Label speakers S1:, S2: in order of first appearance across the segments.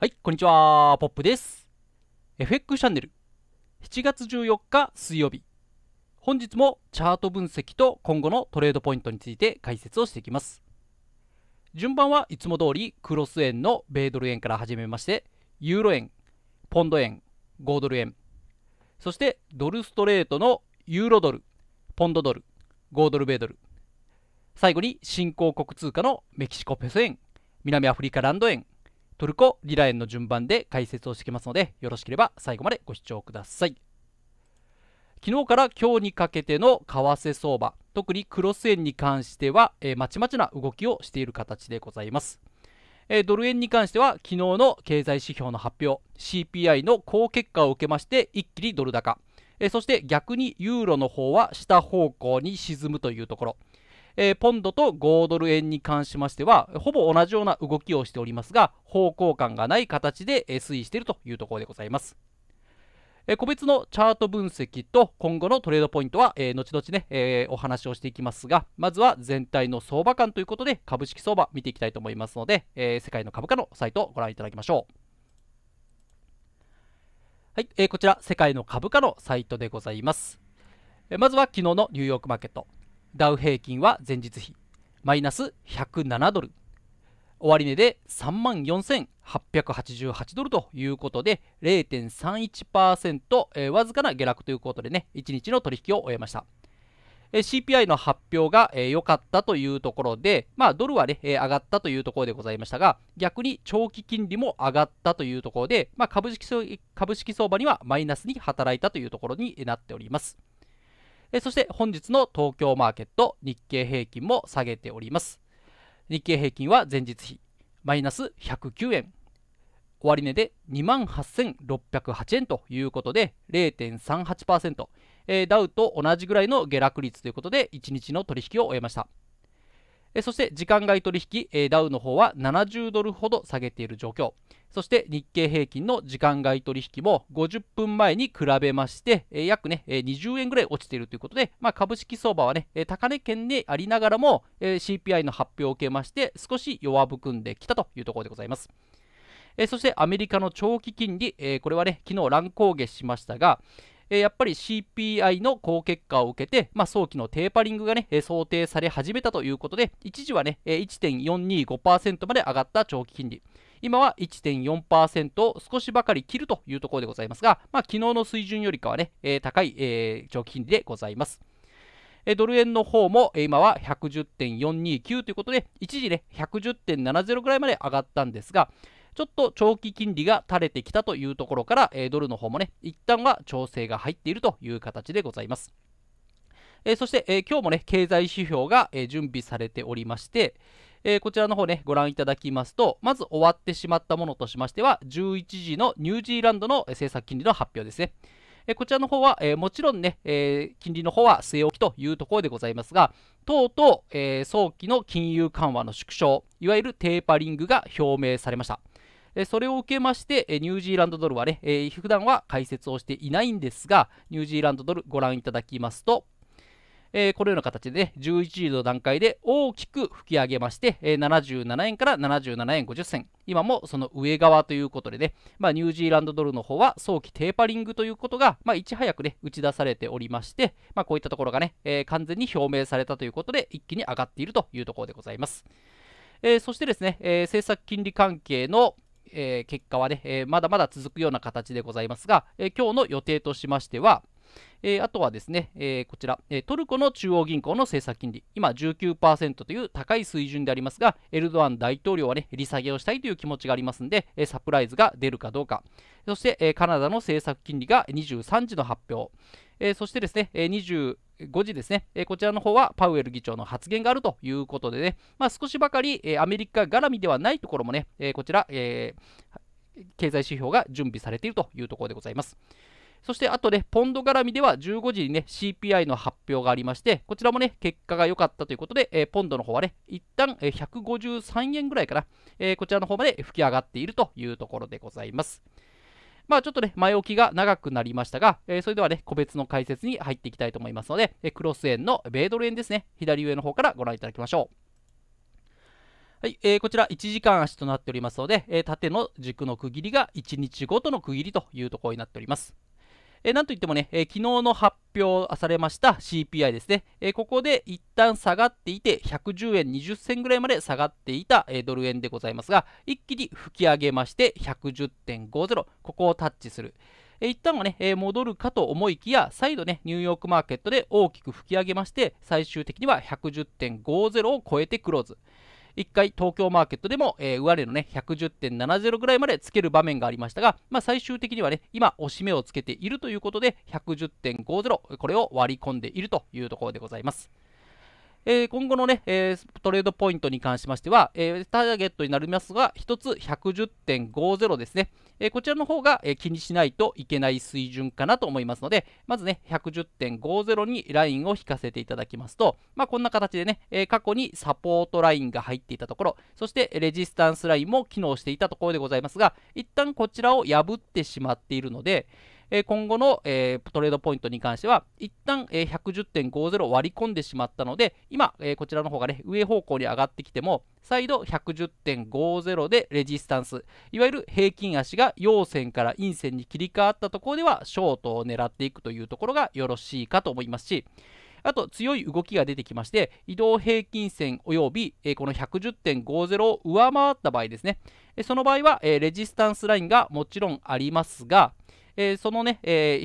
S1: はい、こんにちは、ポップです。FX チャンネル、7月14日水曜日。本日もチャート分析と今後のトレードポイントについて解説をしていきます。順番はいつも通り、クロス円の米ドル円から始めまして、ユーロ円、ポンド円、5ドル円、そしてドルストレートのユーロドル、ポンドドル、5ドル米ドル、最後に新興国通貨のメキシコペソ円、南アフリカランド円、トルコ、リラ円の順番で解説をしてきますので、よろしければ最後までご視聴ください。昨日から今日にかけての為替相場、特にクロス円に関しては、えー、まちまちな動きをしている形でございます。えー、ドル円に関しては、昨日の経済指標の発表、CPI の好結果を受けまして、一気にドル高。えー、そして逆にユーロの方は下方向に沈むというところ。えー、ポンドと5ドル円に関しましては、ほぼ同じような動きをしておりますが、方向感がない形で推移しているというところでございます。え個別のチャート分析と今後のトレードポイントは、えー、後々ね、えー、お話をしていきますが、まずは全体の相場感ということで、株式相場見ていきたいと思いますので、えー、世界の株価のサイトをご覧いただきましょう。はい、えこちら、世界の株価のサイトでございます。えまずは昨日のニューヨークマーケット。ダウ平均は前日比マイナス107ドル終値で3万4888ドルということで0.31%、えー、わずかな下落ということでね1日の取引を終えました。CPI の発表が良、えー、かったというところで、まあ、ドルはね、えー、上がったというところでございましたが、逆に長期金利も上がったというところで、まあ、株式株式相場にはマイナスに働いたというところになっております。そして本日の東京マーケット日経平均も下げております。日経平均は前日比マイナス109円。終値で28,608円ということで0.38%、えー、ダウと同じぐらいの下落率ということで1日の取引を終えました。えそして時間外取引、えー、ダウの方は70ドルほど下げている状況。そして日経平均の時間外取引も50分前に比べまして、えー、約ね、えー、20円ぐらい落ちているということで、まあ、株式相場はね、えー、高値圏でありながらも、え CPI の発表を受けまして少し弱含んできたというところでございます。えそしてアメリカの長期金利、えこれはね、昨日乱高下しましたが、やっぱり CPI の好結果を受けて、まあ、早期のテーパリングがね、想定され始めたということで、一時はね、ー、1.425%まで上がった長期金利。今は1.4%を少しばかり切るというところでございますが、まあ、昨日の水準よりかはね、えー、高い、えー、長期金利でございます。ドル円の方も、今は110.429ということで、一時ね、110.70ぐらいまで上がったんですが、ちょっと長期金利が垂れてきたというところから、ドルの方もね、一旦は調整が入っているという形でございます。そして、今日もね、経済指標が、準備されておりまして、えー、こちらの方ね、ご覧いただきますと、まず終わってしまったものとしましては、11時のニュージーランドの政策金利の発表ですね。えこちらの方は、えー、もちろんね、えー、金利の方は据え置きというところでございますが、とうとう、えー、早期の金融緩和の縮小、いわゆるテーパリングが表明されました。えそれを受けまして、えニュージーランドドルはね、えー、普段は解説をしていないんですが、ニュージーランドドルご覧いただきますと、えー、このような形で、ね、11時の段階で大きく吹き上げまして、えー、77円から77円50銭、今もその上側ということでね、まあ、ニュージーランドドルの方は早期テーパリングということが、まあ、いち早くね、打ち出されておりまして、まあ、こういったところがね、えー、完全に表明されたということで、一気に上がっているというところでございます。えー、そしてですね、え政策金利関係の、え結果はね、えまだまだ続くような形でございますが、え今日の予定としましては、えー、あとはですね、えー、こちら、えトルコの中央銀行の政策金利、今19%という高い水準でありますが、エルドアン大統領はね、利下げをしたいという気持ちがありますんで、えサプライズが出るかどうか、そして、えカナダの政策金利が23時の発表、えそしてですね、え5時ですね、えこちらの方はパウエル議長の発言があるということでね、まあ、少しばかり、えアメリカ絡みではないところもね、えこちら、え経済指標が準備されているというところでございます。そしてあとね、ポンド絡みでは15時にね、CPI の発表がありまして、こちらもね、結果が良かったということで、えー、ポンドの方はね、一旦、えー、153円ぐらいかな、えー、こちらの方まで吹き上がっているというところでございます。まあちょっとね、前置きが長くなりましたが、えー、それではね、個別の解説に入っていきたいと思いますので、えー、クロス円の米ドル円ですね、左上の方からご覧いただきましょう。はい、えー、こちら1時間足となっておりますので、えー、縦の軸の区切りが1日ごとの区切りというところになっております。えー、なんといってもね、えー、昨日の発表されました CPI ですね、えー、ここで一旦下がっていて、110円20銭ぐらいまで下がっていた、えドル円でございますが、一気に吹き上げまして、110.50、ここをタッチする。一旦はね、え戻るかと思いきや、再度ね、ニューヨークマーケットで大きく吹き上げまして、最終的には110.50を超えてクローズ。1回東京マーケットでも、えー、上値のね、110.70ぐらいまでつける場面がありましたが、まあ、最終的にはね、今、押し目をつけているということで、110.50、これを割り込んでいるというところでございます。えー、今後のね、えー、トレードポイントに関しましては、えー、ターゲットになりますが、1つ110.50ですね。えこちらの方が、え気にしないといけない水準かなと思いますので、まずね、110.50にラインを引かせていただきますと、まあ、こんな形でね、え過去にサポートラインが入っていたところ、そしてレジスタンスラインも機能していたところでございますが、一旦こちらを破ってしまっているので、えー、今後の、えー、トレードポイントに関しては、一旦、えー、110.50割り込んでしまったので、今、えー、こちらの方がね、上方向に上がってきても、再度110.50でレジスタンス、いわゆる平均足が陽線から陰線に切り替わったところでは、ショートを狙っていくというところがよろしいかと思いますし、あと強い動きが出てきまして、移動平均線及び、この110.50を上回った場合ですね、その場合は、レジスタンスラインがもちろんありますが、えー、そのね、えー、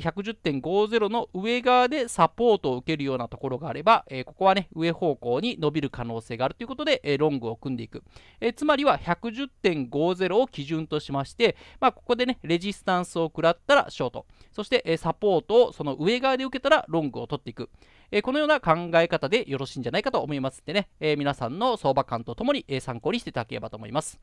S1: 110.50の上側でサポートを受けるようなところがあれば、えー、ここはね、上方向に伸びる可能性があるということで、えロングを組んでいく。えつまりは110.50を基準としまして、まあ、ここでね、レジスタンスを食らったらショート、そして、えサポートをその上側で受けたらロングを取っていく。えこのような考え方でよろしいんじゃないかと思いますんでね、え皆さんの相場感とともに、え参考にしていただければと思います。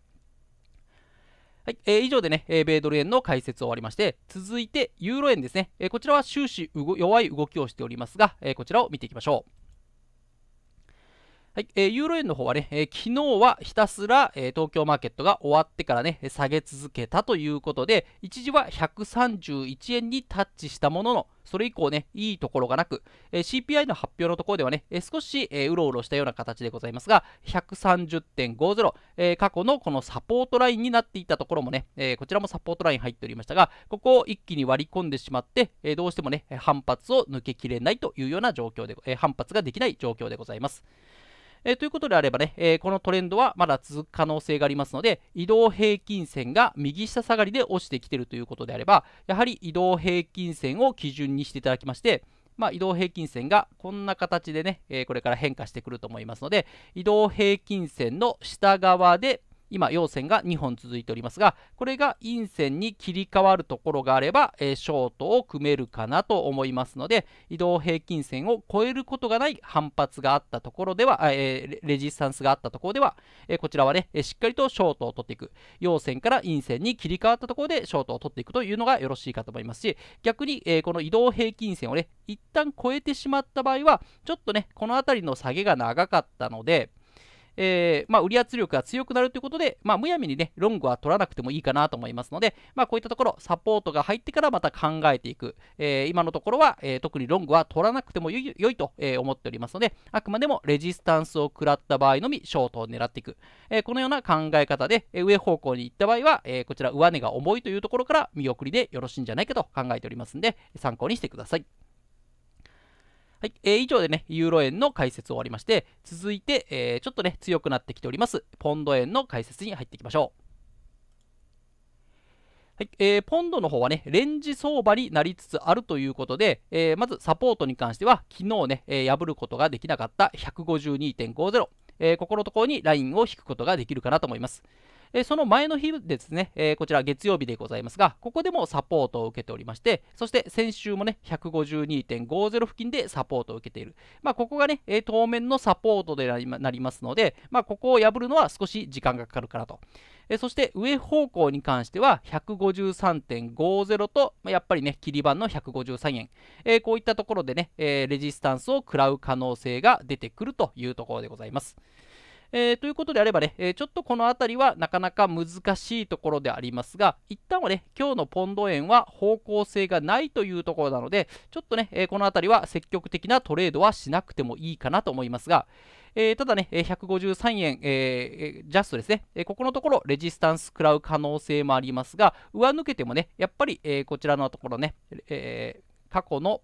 S1: はい、えー、以上でね、えー、米ドル円の解説を終わりまして、続いてユーロ円ですね。えー、こちらは終始弱い動きをしておりますが、えー、こちらを見ていきましょう。はい、えー、ユーロ円の方はね、えー、昨日はひたすら、えー、東京マーケットが終わってからね、下げ続けたということで、一時は131円にタッチしたものの、それ以降ね、いいところがなく、えー、CPI の発表のところではね、えー、少し、えー、うろうろしたような形でございますが、130.50、えー、過去のこのサポートラインになっていたところもね、えこちらもサポートライン入っておりましたが、ここを一気に割り込んでしまって、えどうしてもね、反発を抜けきれないというような状況で、え反発ができない状況でございます。えー、ということであればね、えー、このトレンドはまだ続く可能性がありますので、移動平均線が右下下がりで落ちてきているということであれば、やはり移動平均線を基準にしていただきまして、まあ、移動平均線がこんな形でね、えー、これから変化してくると思いますので、移動平均線の下側で今陽線が2本続いておりますがこれが陰線に切り替わるところがあれば、えー、ショートを組めるかなと思いますので移動平均線を超えることがない反発があったところでは、えー、レジスタンスがあったところでは、えー、こちらはねしっかりとショートを取っていく陽線から陰線に切り替わったところでショートを取っていくというのがよろしいかと思いますし逆に、えこの移動平均線をね一旦超えてしまった場合はちょっとねこの辺りの下げが長かったのでえー、まあ、売り圧力が強くなるということで、まあ、むやみにね、ロングは取らなくてもいいかなと思いますので、まあ、こういったところ、サポートが入ってからまた考えていく。えー、今のところは、えー、特にロングは取らなくても良いと、え思っておりますので、あくまでもレジスタンスを食らった場合のみ、ショートを狙っていく。えこのような考え方で、え上方向に行った場合は、えこちら上値が重いというところから見送りでよろしいんじゃないかと考えておりますので、参考にしてください。はい、えー、以上でね、ユーロ円の解説を終わりまして、続いて、えー、ちょっとね、強くなってきております、ポンド円の解説に入っていきましょう。はいえー、ポンドの方はね、レンジ相場になりつつあるということで、えー、まずサポートに関しては、昨日ね、えー、破ることができなかった152.50、えー、ここのところにラインを引くことができるかなと思います。えその前の日ですね、えこちら月曜日でございますが、ここでもサポートを受けておりまして、そして先週もね、152.50付近でサポートを受けている。まあ、ここがね、え当面のサポートでなりますので、まあ、ここを破るのは少し時間がかかるかなと。えそして上方向に関しては153.50と、まあ、やっぱりね、切り板の153円、えー、こういったところでね、えー、レジスタンスを食らう可能性が出てくるというところでございます。えー、ということであればね、えー、ちょっとこの辺りはなかなか難しいところでありますが、一旦はね、今日のポンド円は方向性がないというところなので、ちょっとね、えー、この辺りは積極的なトレードはしなくてもいいかなと思いますが、えー、ただね、153円、えー、ジャストですね、えー、ここのところレジスタンス食らう可能性もありますが、上抜けてもね、やっぱり、えこちらのところね、え過去の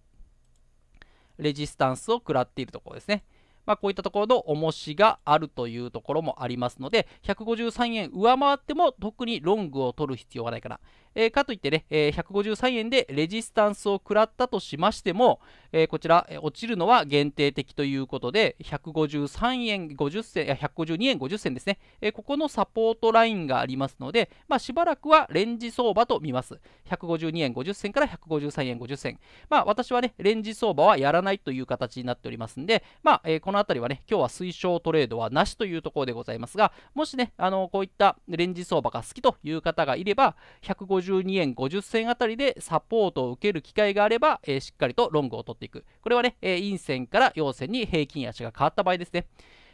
S1: レジスタンスを食らっているところですね。まあ、こういったところの重しがあるというところもありますので、153円上回っても特にロングを取る必要はないかな。えー、かといってね、えー、153円でレジスタンスを食らったとしましても、えー、こちら、落ちるのは限定的ということで、153円50銭、いや、152円50銭ですね、えー、ここのサポートラインがありますので、まあ、しばらくはレンジ相場と見ます。152円50銭から153円50銭。まあ、私はね、レンジ相場はやらないという形になっておりますんで、まあ、えー、このあたりはね、今日は推奨トレードはなしというところでございますが、もしね、あのこういったレンジ相場が好きという方がいれば、150 1 2円50銭あたりでサポートを受ける機会があれば、えー、しっかりとロングを取っていく。これはね、えー、陰線から陽線に平均足が変わった場合ですね。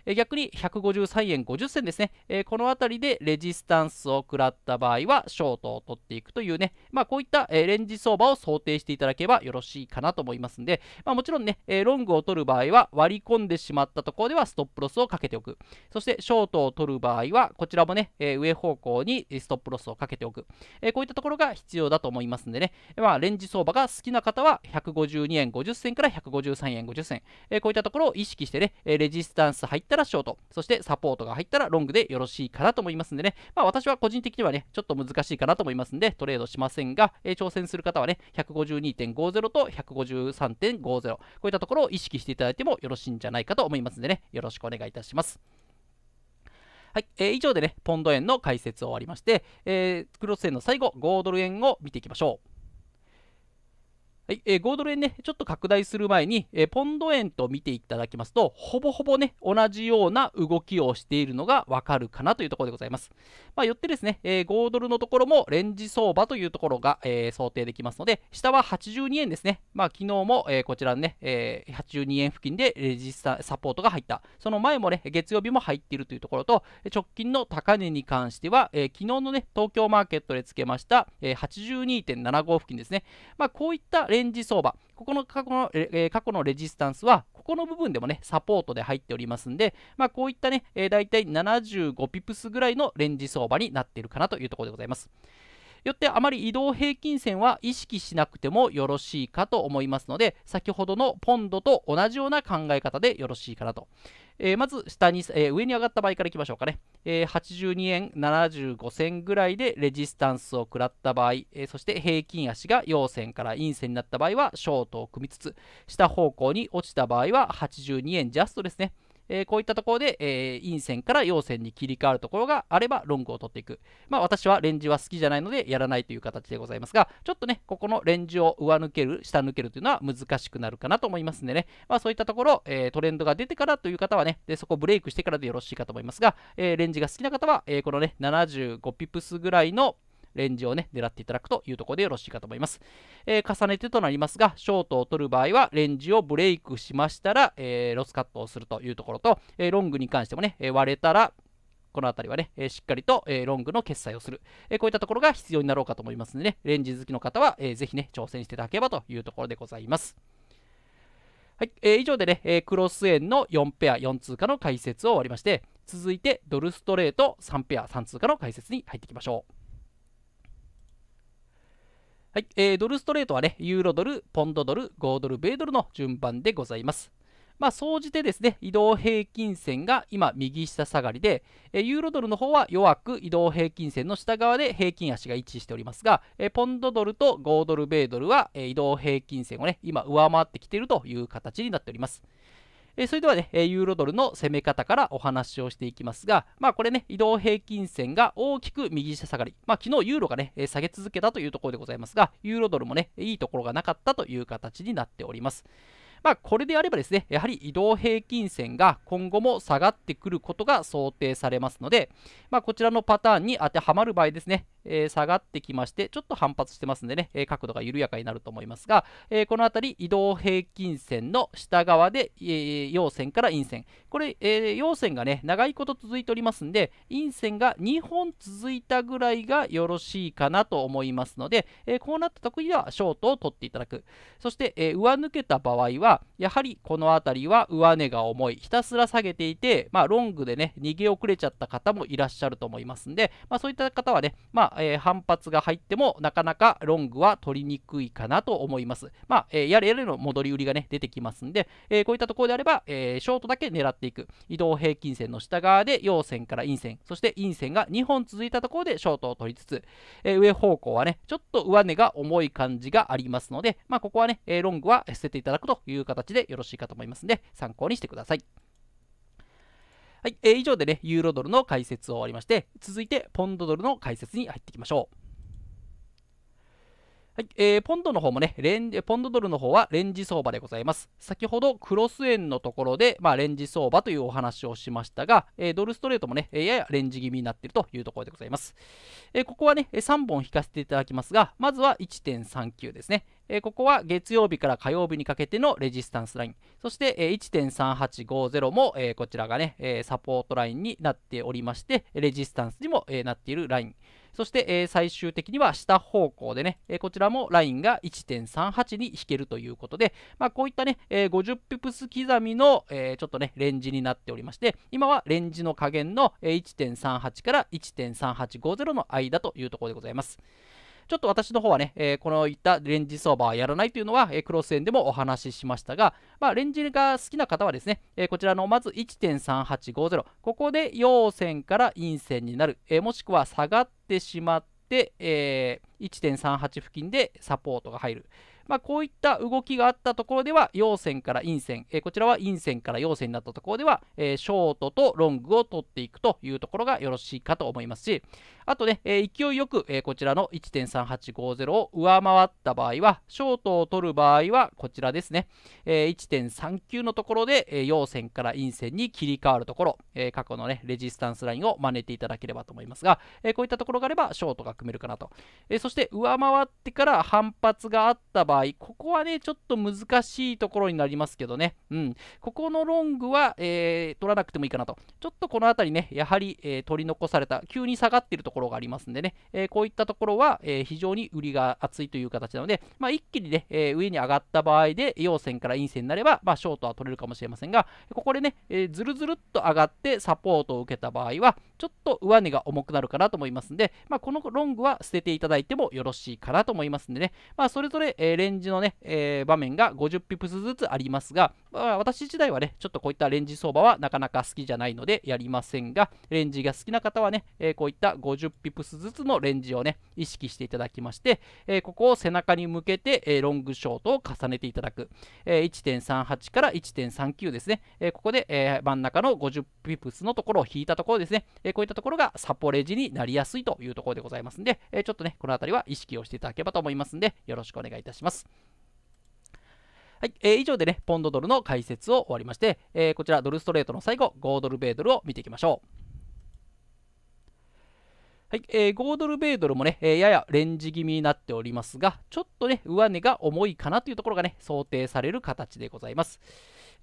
S1: 逆に153円50銭ですね、えこの辺りでレジスタンスを食らった場合はショートを取っていくというね、まあ、こういった、レンジ相場を想定していただければよろしいかなと思いますので、まあ、もちろんね、ロングを取る場合は割り込んでしまったところではストップロスをかけておく。そしてショートを取る場合は、こちらもね、上方向にストップロスをかけておく、えこういったところが必要だと思いますんでね、まあ、レンジ相場が好きな方は152円50銭から153円50銭、えこういったところを意識してね、レジスタンス入ったったらショート、そしてサポートが入ったらロングでよろしいかなと思いますんでね、まあ、私は個人的にはね、ちょっと難しいかなと思いますんで、トレードしませんが、えー、挑戦する方はね、152.50と153.50、こういったところを意識していただいてもよろしいんじゃないかと思いますんでね、よろしくお願いいたします。はい、えー、以上でね、ポンド円の解説を終わりまして、えー、クロス円の最後、5ドル円を見ていきましょう。はいえー、5ドル円ね、ちょっと拡大する前に、えー、ポンド円と見ていただきますと、ほぼほぼね、同じような動きをしているのがわかるかなというところでございます。まあ、よってですね、えー、5ドルのところもレンジ相場というところが、えー、想定できますので、下は82円ですね。まあ、昨日も、えー、こちらね、えー、82円付近でレジスタサポートが入った。その前もね、月曜日も入っているというところと、直近の高値に関しては、えー、昨日のね、東京マーケットでつけました、えー、82.75付近ですね。まあ、こういったレンジ相場、ここの過去の,、え過去のレジスタンスは、ここの部分でもね、サポートで入っておりますんで、まあ、こういったね、えー、大体75ピプスぐらいのレンジ相場になっているかなというところでございます。よってあまり移動平均線は意識しなくてもよろしいかと思いますので先ほどのポンドと同じような考え方でよろしいかなと、えー、まず下に、えー、上に上がった場合からいきましょうかね、えー、82円75銭ぐらいでレジスタンスを食らった場合、えそして平均足が陽線から陰線になった場合はショートを組みつつ下方向に落ちた場合は82円ジャストですねえこういったところで、え陰線から陽線に切り替わるところがあればロングを取っていく。まあ、私はレンジは好きじゃないのでやらないという形でございますが、ちょっとね、ここのレンジを上抜ける、下抜けるというのは難しくなるかなと思いますんでね、まあ、そういったところ、えトレンドが出てからという方はね、でそこブレイクしてからでよろしいかと思いますが、えレンジが好きな方は、えこのね、75ピプスぐらいの、レンジをね、狙っていただくというところでよろしいかと思います。えー、重ねてとなりますが、ショートを取る場合は、レンジをブレイクしましたら、えー、ロスカットをするというところと、えー、ロングに関してもね、え割れたら、この辺りはね、えー、しっかりと、えー、ロングの決済をする、えー、こういったところが必要になろうかと思いますので、ね、レンジ好きの方は、えー、ぜひね、挑戦していただければというところでございます。はい、えー、以上でね、えクロス円の4ペア4通貨の解説を終わりまして、続いてドルストレート3ペア3通貨の解説に入っていきましょう。はい、えー、ドルストレートはね、ユーロドル、ポンドドル、5ドル、米ドルの順番でございます。まあ、総じてですね、移動平均線が今、右下下がりで、えユーロドルの方は弱く移動平均線の下側で平均足が位置しておりますが、えポンドドルと5ドル、米ドルは、え移動平均線をね、今上回ってきているという形になっております。えー、それではね、ユーロドルの攻め方からお話をしていきますが、まあこれね、移動平均線が大きく右下下がり、まあ昨日ユーロがね、下げ続けたというところでございますが、ユーロドルもね、いいところがなかったという形になっております。まあ、これであればですね、やはり移動平均線が今後も下がってくることが想定されますので、まあ、こちらのパターンに当てはまる場合ですね、えー、下がってきまして、ちょっと反発してますんでね、えー、角度が緩やかになると思いますが、えー、この辺り移動平均線の下側で、え陽線から陰線。これ、え陽線がね、長いこと続いておりますんで、陰線が2本続いたぐらいがよろしいかなと思いますので、えこうなった時にはショートを取っていただく。そして、え上抜けた場合は、やはりこの辺りは上値が重い。ひたすら下げていて、まあ、ロングでね、逃げ遅れちゃった方もいらっしゃると思いますんで、まあ、そういった方はね、まあえー、反発が入ってもなかなかロングは取りにくいかなと思います。まあ、えー、やれやれの戻り売りがね、出てきますんで、えー、こういったところであれば、えショートだけ狙っていく。移動平均線の下側で陽線から陰線、そして陰線が2本続いたところでショートを取りつつ、え上方向はね、ちょっと上値が重い感じがありますので、まあ、ここはね、えロングは捨てていただくという形でよろしいかと思いますんで、参考にしてください。はい、えー、以上でね、ユーロドルの解説を終わりまして、続いてポンドドルの解説に入っていきましょう。はい、えー、ポンドの方もね、レンポンドドルの方はレンジ相場でございます。先ほどクロス円のところで、まあ、レンジ相場というお話をしましたが、えー、ドルストレートもね、ややレンジ気味になっているというところでございます。えー、ここはね、3本引かせていただきますが、まずは1.39ですね。えー、ここは月曜日から火曜日にかけてのレジスタンスライン。そして、えー、1.3850も、えー、こちらがね、えー、サポートラインになっておりまして、レジスタンスにも、えー、なっているライン。そして、えー、最終的には下方向でね、えー、こちらもラインが1.38に引けるということで、まあ、こういったね、えー、50ピプス刻みの、えちょっとね、レンジになっておりまして、今はレンジの加減の、1.38から1.3850の間というところでございます。ちょっと私の方はね、えー、このいったレンジ相場はやらないというのは、えー、クロス円でもお話ししましたが、まあ、レンジが好きな方はですね、えー、こちらのまず1.3850、ここで陽線から陰線になる、えー、もしくは下がってしまって、えー、1.38付近でサポートが入る。まあ、こういった動きがあったところでは陽線から陰線、えー、こちらは陰線から陽線になったところでは、えー、ショートとロングを取っていくというところがよろしいかと思いますしあとね、えー、勢いよく、えこちらの1.3850を上回った場合はショートを取る場合はこちらですね、え1.39のところで、え陽線から陰線に切り替わるところ、え過去のねレジスタンスラインを真似ていただければと思いますが、えこういったところがあればショートが組めるかなと、えそして上回ってから反発があった場合場合、ここはね、ちょっと難しいところになりますけどね、うん、ここのロングは、えー、取らなくてもいいかなと、ちょっとこの辺りね、やはり、えー、取り残された、急に下がっているところがありますんでね、えー、こういったところは、え非常に売りが厚いという形なので、まあ、一気にね、え上に上がった場合で、陽線から陰線になれば、まあ、ショートは取れるかもしれませんが、ここでね、えー、ずるずるっと上がってサポートを受けた場合は、ちょっと上値が重くなるかなと思いますので、まあ、このロングは捨てていただいてもよろしいかなと思いますのでね、まあ、それぞれ、えレンジのね、え場面が50ピプスずつありますが、まあ、私自体はね、ちょっとこういったレンジ相場はなかなか好きじゃないのでやりませんが、レンジが好きな方はね、えこういった50ピプスずつのレンジをね、意識していただきまして、えここを背中に向けて、えロングショートを重ねていただく、え1.38から1.39ですね、えここで、え真ん中の50ピプスのところを引いたところですね、えこういったところがサポレジになりやすいというところでございますんで、えちょっとね、この辺りは意識をしていただければと思いますんで、よろしくお願いいたします。はい、えー、以上でね、ポンドドルの解説を終わりまして、えー、こちらドルストレートの最後、5ドル米ドルを見ていきましょう。はい、えー、5ドル米ドルもね、えー、ややレンジ気味になっておりますが、ちょっとね、上値が重いかなというところがね、想定される形でございます。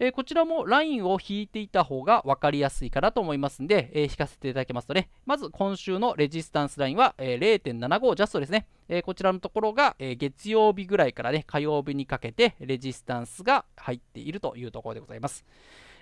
S1: えこちらもラインを引いていた方が分かりやすいかなと思いますんで、え引かせていただきますとね、まず今週のレジスタンスラインは、え0.75ジャストですね。えこちらのところが、え月曜日ぐらいからね、火曜日にかけてレジスタンスが入っているというところでございます。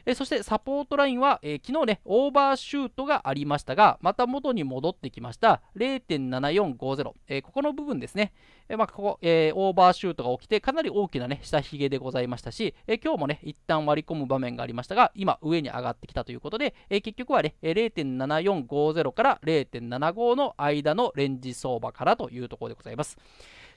S1: えそしてサポートラインは、え昨日ね、オーバーシュートがありましたが、また元に戻ってきました0.7450、えここの部分ですね、えまあ、ここ、えオーバーシュートが起きて、かなり大きなね、下髭でございましたし、え今日もね、一旦割り込む場面がありましたが、今、上に上がってきたということで、え結局はね、0.7450から0.75の間のレンジ相場からというところでございます。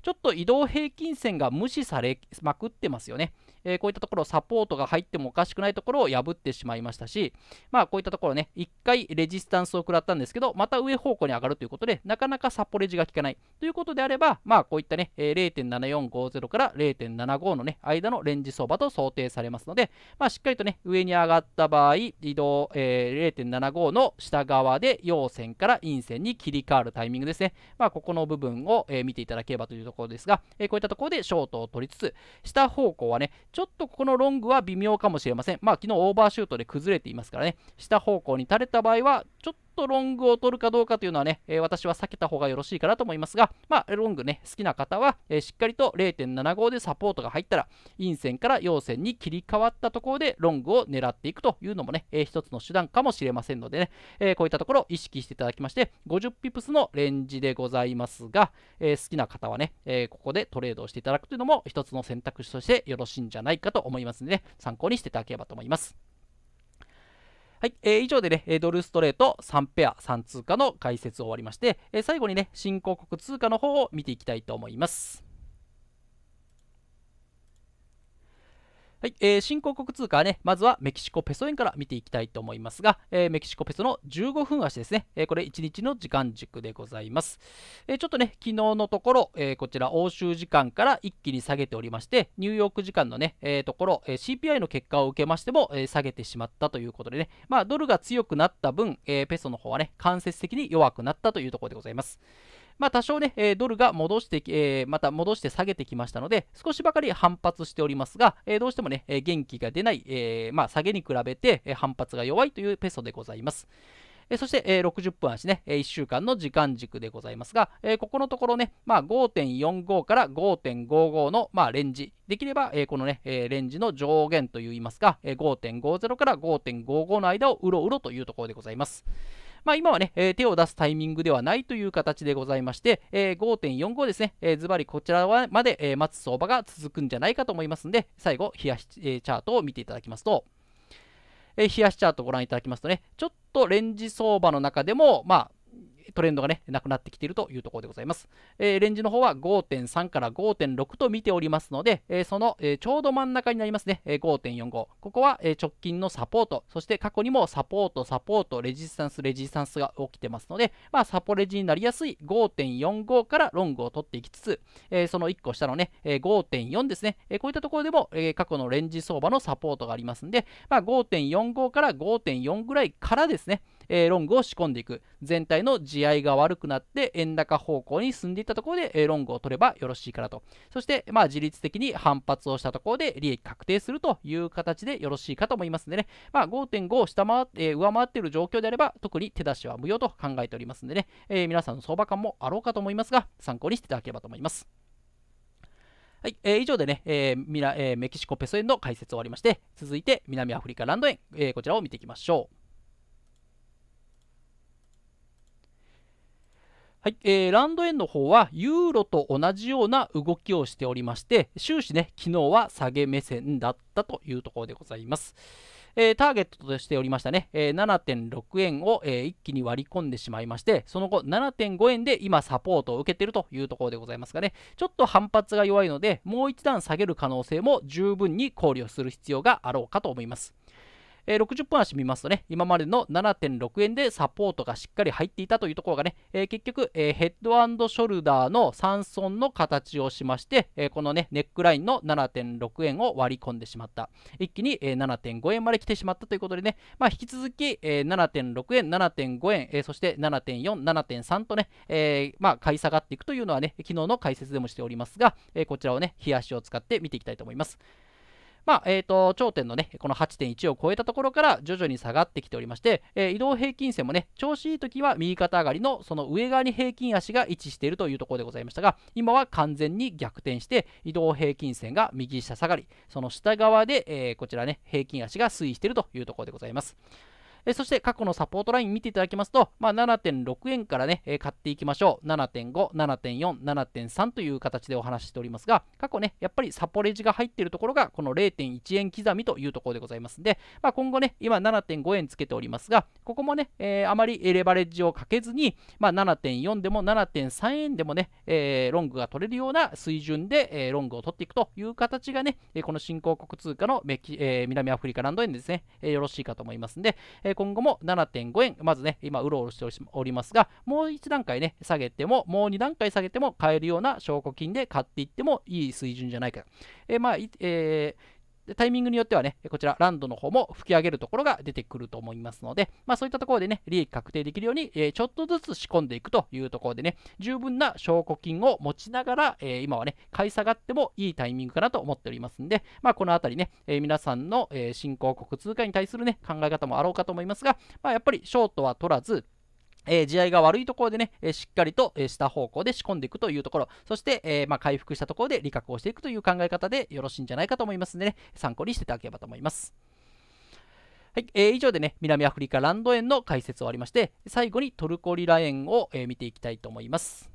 S1: ちょっと移動平均線が無視されまくってますよね。えー、こういったところサポートが入ってもおかしくないところを破ってしまいましたし、まあ、こういったところね、1回レジスタンスを食らったんですけど、また上方向に上がるということで、なかなかサポレジが効かないということであれば、まあ、こういったね、え0.7450から0.75のね、間のレンジ相場と想定されますので、まあ、しっかりとね、上に上がった場合、移動、えー、0.75の下側で陽線から陰線に切り替わるタイミングですね。まあ、ここの部分を、えー、見ていただければというところですが、えー、こういったところでショートを取りつつ、下方向はね、ちょっとここのロングは微妙かもしれません。まあ、昨日オーバーシュートで崩れていますからね、下方向に垂れた場合は、ちょっとロングを取るかどうかというのはね、えー、私は避けた方がよろしいかなと思いますが、まあ、ロングね、好きな方は、えー、しっかりと0.75でサポートが入ったら、陰線から陽線に切り替わったところでロングを狙っていくというのもね、えー、一つの手段かもしれませんのでね、えー、こういったところを意識していただきまして、50ピプスのレンジでございますが、えー、好きな方はね、えー、ここでトレードをしていただくというのも一つの選択肢としてよろしいんじゃないかと思いますので、ね、参考にしていただければと思います。はい、えー、以上でね、ドルストレート3ペア3通貨の解説を終わりまして、えー、最後にね、新興国通貨の方を見ていきたいと思います。はい、えー、新興国通貨はね、まずはメキシコペソ円から見ていきたいと思いますが、えー、メキシコペソの15分足ですね、えー、これ1日の時間軸でございます。えー、ちょっとね、昨日のところ、えー、こちら欧州時間から一気に下げておりまして、ニューヨーク時間のね、えー、ところ、えー、CPI の結果を受けましても、えー、下げてしまったということでね、まあ、ドルが強くなった分、えー、ペソの方はね、間接的に弱くなったというところでございます。まあ、多少ね、えー、ドルが戻してえー、また戻して下げてきましたので、少しばかり反発しておりますが、えー、どうしてもね、え元気が出ない、えまあ、下げに比べて、反発が弱いというペソでございます。えそして、え60分足ね、え1週間の時間軸でございますが、えここのところね、まあ、5.45から5.55の、まあ、レンジ、できれば、えこのね、えレンジの上限といいますか、え5.50から5.55の間をうろうろというところでございます。まあ、今はね、えー、手を出すタイミングではないという形でございまして、えー、5.45ですね、えズバリこちらはまで、えー、待つ相場が続くんじゃないかと思いますんで、最後、冷やし、えー、チャートを見ていただきますと、えー、冷やしチャートをご覧いただきますとね、ちょっとレンジ相場の中でも、まあ、トレンドがね、なくなってきているというところでございます。えー、レンジの方は5.3から5.6と見ておりますので、えー、その、えー、ちょうど真ん中になりますね、えー、5.45。ここは、え直近のサポート、そして過去にもサポート、サポート、レジスタンス、レジスタンスが起きてますので、まあ、サポレジになりやすい5.45からロングを取っていきつつ、えその1個下のね、え5.4ですね、えこういったところでも、え過去のレンジ相場のサポートがありますんで、まあ、5.45から5.4ぐらいからですね、えー、ロングを仕込んでいく全体の地合いが悪くなって円高方向に進んでいったところで、えー、ロングを取ればよろしいからとそして、まあ、自律的に反発をしたところで利益確定するという形でよろしいかと思いますのでね、まあ、5.5を下回って、えー、上回っている状況であれば特に手出しは無用と考えておりますのでね、えー、皆さんの相場感もあろうかと思いますが参考にしていただければと思います。はい、えー、以上でね、えーミラえー、メキシコペソ円の解説終わりまして、続いて南アフリカランド円、えー、こちらを見ていきましょう。はい、えー、ランド円の方はユーロと同じような動きをしておりまして、終始ね、昨日は下げ目線だったというところでございます。えー、ターゲットとしておりましたね、えー、7.6円を、えー、一気に割り込んでしまいまして、その後7.5円で今サポートを受けているというところでございますがね、ちょっと反発が弱いので、もう一段下げる可能性も十分に考慮する必要があろうかと思います。えー、60分足見ますとね、今までの7.6円でサポートがしっかり入っていたというところがね、えー、結局、えー、ヘッドショルダーの3損の形をしまして、えー、このね、ネックラインの7.6円を割り込んでしまった。一気に、えー、7.5円まで来てしまったということでね、まあ、引き続き、えー、7.6円、7.5円、えー、そして7.4、7.3とね、えー、まあ、買い下がっていくというのはね、昨日の解説でもしておりますが、えー、こちらをね、冷やしを使って見ていきたいと思います。まあ、えっ、ー、と、頂点のね、この8.1を超えたところから徐々に下がってきておりまして、えー、移動平均線もね、調子いい時は右肩上がりのその上側に平均足が位置しているというところでございましたが、今は完全に逆転して、移動平均線が右下下がり、その下側で、えー、こちらね、平均足が推移しているというところでございます。えそして過去のサポートライン見ていただきますと、まあ、7.6円からね、え買っていきましょう。7.5、7.4、7.3という形でお話ししておりますが、過去ね、やっぱりサポレジが入っているところが、この0.1円刻みというところでございますので、まあ、今後ね、今7.5円つけておりますが、ここもね、えー、あまりレバレッジをかけずに、まあ、7.4でも7.3円でもね、えー、ロングが取れるような水準で、えー、ロングを取っていくという形がね、この新興国通貨のメキ、え南アフリカランド円ですね、えよろしいかと思いますんで、え今後も7.5円、まずね、今、うろうろしておりますが、もう1段階ね、下げても、もう2段階下げても買えるような証拠金で買っていってもいい水準じゃないか。えまあ、えーでタイミングによってはね、こちらランドの方も吹き上げるところが出てくると思いますので、まあ、そういったところでね、利益確定できるように、えー、ちょっとずつ仕込んでいくというところでね、十分な証拠金を持ちながら、えー、今はね、買い下がってもいいタイミングかなと思っておりますんで、まあ、このあたりね、えー、皆さんの、え新興国通貨に対するね、考え方もあろうかと思いますが、まあ、やっぱりショートは取らず、えー、地合いが悪いところでね、えー、しっかりと、えー、下方向で仕込んでいくというところ、そして、えー、まあ、回復したところで利確をしていくという考え方でよろしいんじゃないかと思いますので、ね、参考にしていただければと思います。はい、えー、以上でね、南アフリカランド円の解説を終わりまして、最後にトルコリラ円を、え見ていきたいと思います。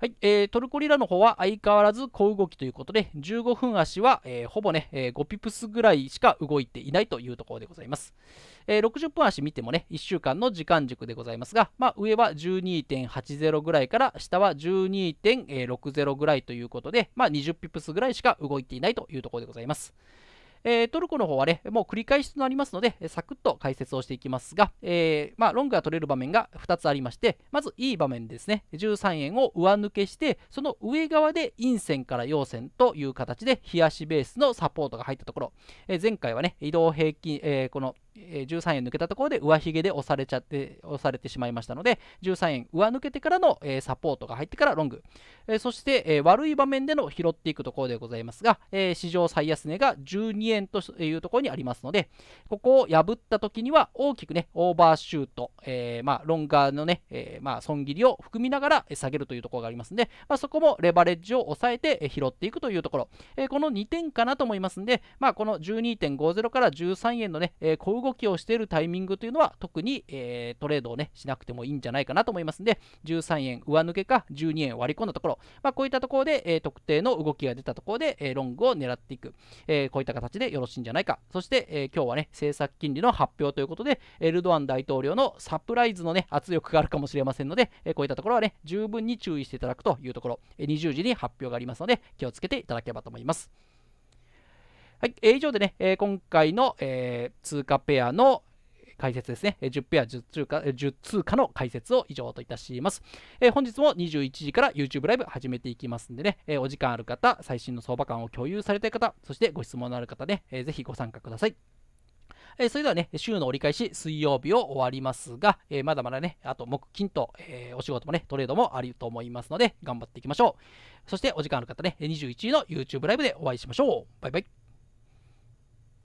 S1: はいえー、トルコリラの方は相変わらず小動きということで、15分足は、えー、ほぼね、えー、5ピプスぐらいしか動いていないというところでございます。えー、60分足見てもね、1週間の時間軸でございますが、まあ、上は12.80ぐらいから下は12.60ぐらいということで、まあ、20ピプスぐらいしか動いていないというところでございます。えー、トルコの方はね、もう繰り返しとなりますので、サクッと解説をしていきますが、えー、まあ、ロングが取れる場面が2つありまして、まずいい場面ですね、13円を上抜けして、その上側で陰線から陽線という形で、冷やしベースのサポートが入ったところ、えー、前回はね、移動平均、えこの、13円抜けたところで上髭で押されちゃって押されてしまいましたので13円上抜けてからの、えサポートが入ってからロング、えそして、え悪い場面での拾っていくところでございますが、え史上最安値が12円というところにありますのでここを破った時には大きくねオーバーシュート、えー、まあ、ロンガーのね、えー、まあ、損切りを含みながら下げるというところがありますので、まあ、そこもレバレッジを抑えて拾っていくというところ、えこの2点かなと思いますので、まあ、この12.50から13円のね、え小動動きをしているタイミングというのは特に、えー、トレードを、ね、しなくてもいいんじゃないかなと思いますので13円上抜けか12円割り込んだところ、まあ、こういったところで、えー、特定の動きが出たところで、えー、ロングを狙っていく、えこういった形でよろしいんじゃないかそして、え今日は、ね、政策金利の発表ということでエルドアン大統領のサプライズの、ね、圧力があるかもしれませんので、えこういったところは、ね、十分に注意していただくというところ、え20時に発表がありますので気をつけていただければと思います。はい、えー、以上でね、えー、今回の、えー、通貨ペアの解説ですね。10ペア10通貨 ,10 通貨の解説を以上といたします。えー、本日も21時から YouTube ライブ始めていきますんでね、えー、お時間ある方、最新の相場感を共有されたい方、そしてご質問のある方ね、えー、ぜひご参加ください。えそれではね、週の折り返し、水曜日を終わりますが、えまだまだね、あと木、金と、えお仕事もね、トレードもあると思いますので、頑張っていきましょう。そしてお時間ある方ね、21時の YouTube ライブでお会いしましょう。バイバイ。